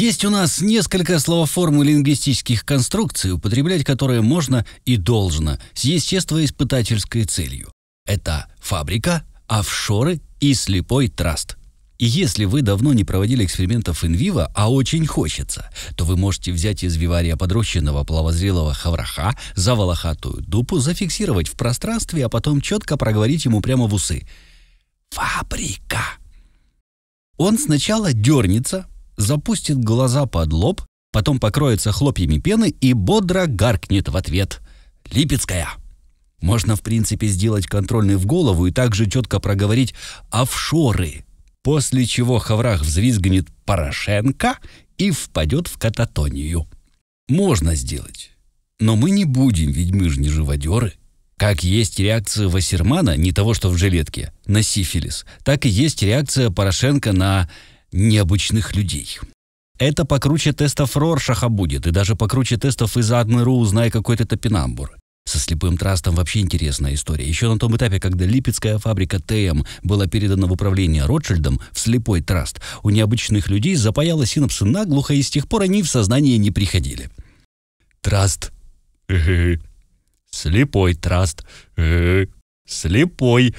Есть у нас несколько словоформ и лингвистических конструкций, употреблять которые можно и должно с естествоиспытательской целью. Это фабрика, офшоры и слепой траст. И если вы давно не проводили экспериментов инвива, а очень хочется, то вы можете взять из вивария подрощенного половозрелого хавраха за волохатую дупу, зафиксировать в пространстве, а потом четко проговорить ему прямо в усы. «Фабрика!» Он сначала дернется, запустит глаза под лоб, потом покроется хлопьями пены и бодро гаркнет в ответ «Липецкая!». Можно, в принципе, сделать контрольный в голову и также четко проговорить «офшоры», после чего Хаврах взвизгнет «Порошенко» и впадет в кататонию. Можно сделать. Но мы не будем, ведь мы же не живодеры. Как есть реакция Вассермана, не того что в жилетке, на сифилис, так и есть реакция Порошенко на необычных людей. Это покруче тестов Роршаха будет, и даже покруче тестов из Адмы.ру «Узнай какой-то топинамбур». Со слепым трастом вообще интересная история. Еще на том этапе, когда липецкая фабрика ТМ была передана в управление Ротшильдом в слепой траст, у необычных людей запаяло синапсы наглухо, и с тех пор они в сознание не приходили. Траст. Слепой траст. Слепой.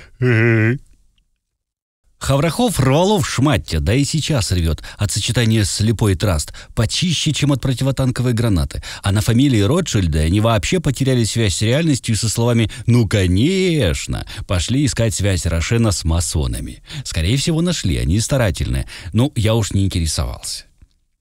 Хаврахов рвалов в шматте, да и сейчас рвет, от сочетания слепой траст, почище, чем от противотанковой гранаты. А на фамилии Ротшильда они вообще потеряли связь с реальностью со словами «ну конечно», пошли искать связь Рошена с масонами. Скорее всего, нашли, они старательные. Ну, я уж не интересовался.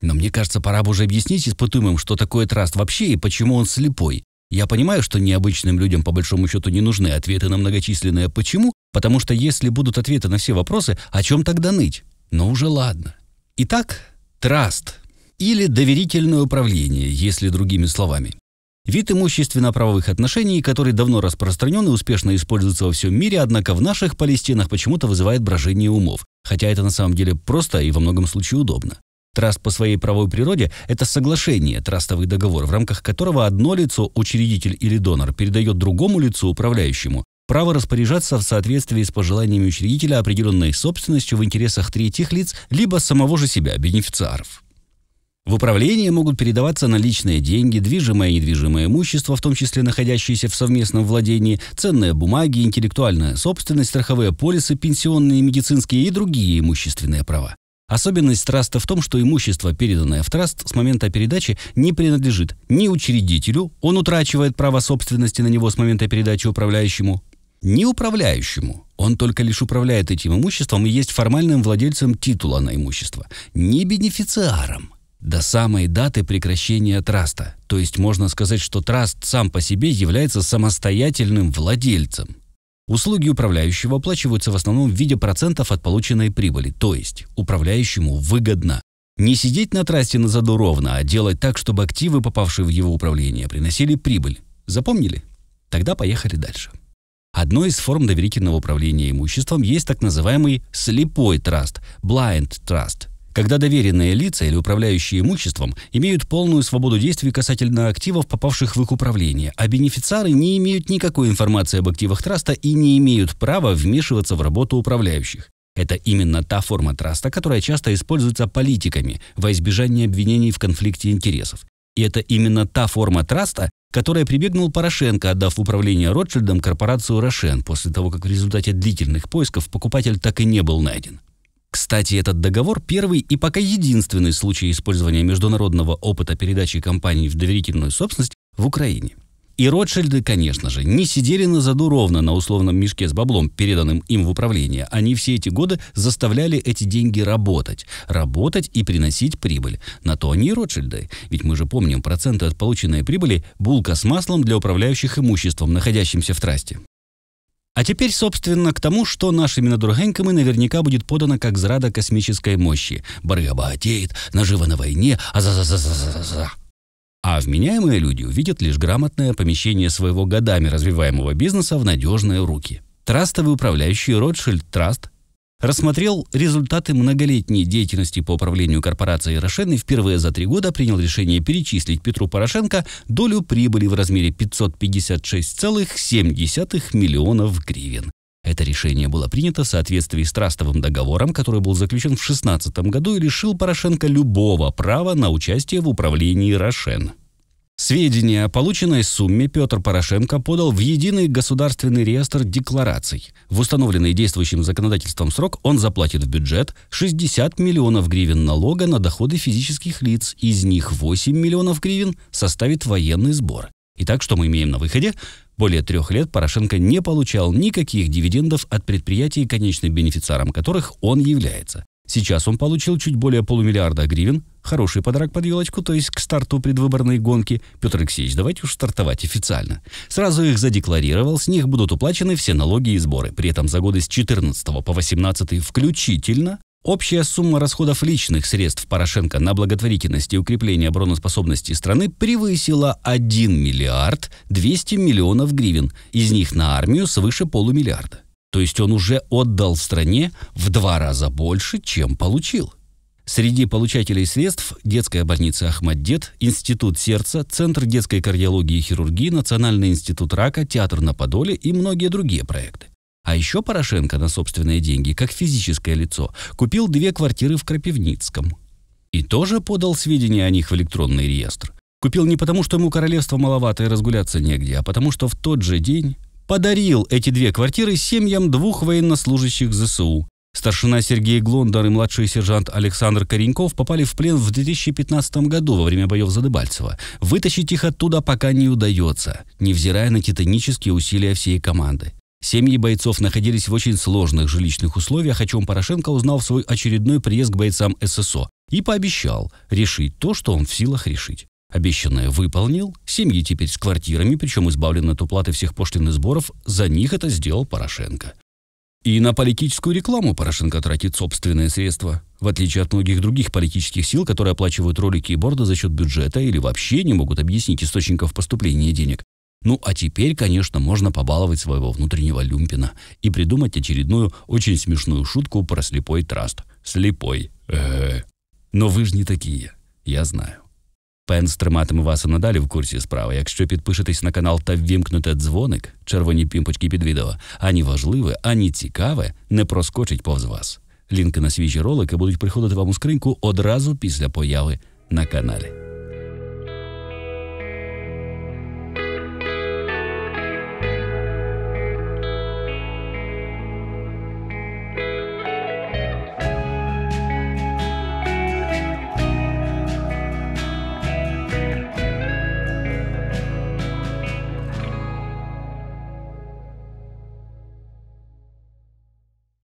Но мне кажется, пора бы уже объяснить испытуемым, что такое траст вообще и почему он слепой. Я понимаю, что необычным людям по большому счету не нужны ответы на многочисленные «почему», Потому что если будут ответы на все вопросы, о чем тогда ныть? Но ну, уже ладно. Итак, траст или доверительное управление, если другими словами. Вид имущественно-правовых отношений, который давно распространен и успешно используется во всем мире, однако в наших палестинах почему-то вызывает брожение умов, хотя это на самом деле просто и во многом случае удобно. Траст по своей правовой природе – это соглашение, трастовый договор, в рамках которого одно лицо, учредитель или донор, передает другому лицу, управляющему, Право распоряжаться в соответствии с пожеланиями учредителя определенной собственностью в интересах третьих лиц, либо самого же себя, бенефициаров. В управление могут передаваться наличные деньги, движимое и недвижимое имущество, в том числе находящиеся в совместном владении, ценные бумаги, интеллектуальная собственность, страховые полисы, пенсионные, медицинские и другие имущественные права. Особенность траста в том, что имущество, переданное в траст, с момента передачи не принадлежит ни учредителю, он утрачивает право собственности на него с момента передачи управляющему, не управляющему, он только лишь управляет этим имуществом и есть формальным владельцем титула на имущество, не бенефициаром, до самой даты прекращения траста. То есть можно сказать, что траст сам по себе является самостоятельным владельцем. Услуги управляющего оплачиваются в основном в виде процентов от полученной прибыли, то есть управляющему выгодно не сидеть на трасте на заду ровно, а делать так, чтобы активы, попавшие в его управление, приносили прибыль. Запомнили? Тогда поехали дальше. Одной из форм доверительного управления имуществом есть так называемый слепой траст, blind trust, когда доверенные лица или управляющие имуществом имеют полную свободу действий касательно активов, попавших в их управление, а бенефициары не имеют никакой информации об активах траста и не имеют права вмешиваться в работу управляющих. Это именно та форма траста, которая часто используется политиками во избежание обвинений в конфликте интересов. И это именно та форма траста, которой прибегнул Порошенко, отдав в управление Ротшильдом корпорацию «Рошен», после того, как в результате длительных поисков покупатель так и не был найден. Кстати, этот договор – первый и пока единственный случай использования международного опыта передачи компаний в доверительную собственность в Украине. И Ротшильды, конечно же, не сидели на заду ровно на условном мешке с баблом, переданным им в управление. Они все эти годы заставляли эти деньги работать. Работать и приносить прибыль. На то они и Ротшильды. Ведь мы же помним, проценты от полученной прибыли – булка с маслом для управляющих имуществом, находящимся в трасте. А теперь, собственно, к тому, что нашими надругеньками наверняка будет подано как зрада космической мощи. Барыга богатеет, наживо на войне, а за за за за за за а вменяемые люди увидят лишь грамотное помещение своего годами развиваемого бизнеса в надежные руки. Трастовый управляющий Ротшильд Траст рассмотрел результаты многолетней деятельности по управлению корпорацией Рошен и впервые за три года принял решение перечислить Петру Порошенко долю прибыли в размере 556,7 миллионов гривен. Это решение было принято в соответствии с Трастовым договором, который был заключен в 16 году и лишил Порошенко любого права на участие в управлении Рошен. Сведения о полученной сумме Петр Порошенко подал в единый государственный реестр деклараций. В установленный действующим законодательством срок он заплатит в бюджет 60 миллионов гривен налога на доходы физических лиц, из них 8 миллионов гривен составит военный сбор. Итак, что мы имеем на выходе? Более трех лет Порошенко не получал никаких дивидендов от предприятий, конечным бенефициаром которых он является. Сейчас он получил чуть более полумиллиарда гривен. Хороший подарок под елочку, то есть к старту предвыборной гонки. Петр Алексеевич, давайте уж стартовать официально. Сразу их задекларировал, с них будут уплачены все налоги и сборы. При этом за годы с 14 по 18 включительно Общая сумма расходов личных средств Порошенко на благотворительность и укрепление обороноспособности страны превысила 1 миллиард 200 миллионов гривен, из них на армию свыше полумиллиарда. То есть он уже отдал стране в два раза больше, чем получил. Среди получателей средств – детская больница «Ахмаддет», Институт сердца, Центр детской кардиологии и хирургии, Национальный институт рака, Театр на Подоле и многие другие проекты. А еще Порошенко на собственные деньги, как физическое лицо, купил две квартиры в Крапивницком. И тоже подал сведения о них в электронный реестр. Купил не потому, что ему королевство маловато и разгуляться негде, а потому, что в тот же день подарил эти две квартиры семьям двух военнослужащих ЗСУ. Старшина Сергей Глондар и младший сержант Александр Кореньков попали в плен в 2015 году во время боев за Дебальцево. Вытащить их оттуда пока не удается, невзирая на титанические усилия всей команды. Семьи бойцов находились в очень сложных жилищных условиях, о чем Порошенко узнал в свой очередной приезд к бойцам ССО и пообещал решить то, что он в силах решить. Обещанное выполнил, семьи теперь с квартирами, причем избавлены от уплаты всех пошлин и сборов, за них это сделал Порошенко. И на политическую рекламу Порошенко тратит собственные средства, в отличие от многих других политических сил, которые оплачивают ролики и борды за счет бюджета или вообще не могут объяснить источников поступления денег. Ну а теперь, конечно, можно побаловать своего внутреннего люмпина и придумать очередную очень смешную шутку про слепой траст. Слепой. Э-э. Но ви ж не такі, я знаю. Пенс триматиме вас і надалі в курсі справи. Якщо підпишетесь на канал та ввімкнете дзвоник, червоні пімпочки під відео, ані важливе, ані цікаве не проскочить повз вас. Лінки на свіжі ролики будуть приходити вам у скриньку одразу після появи на каналі.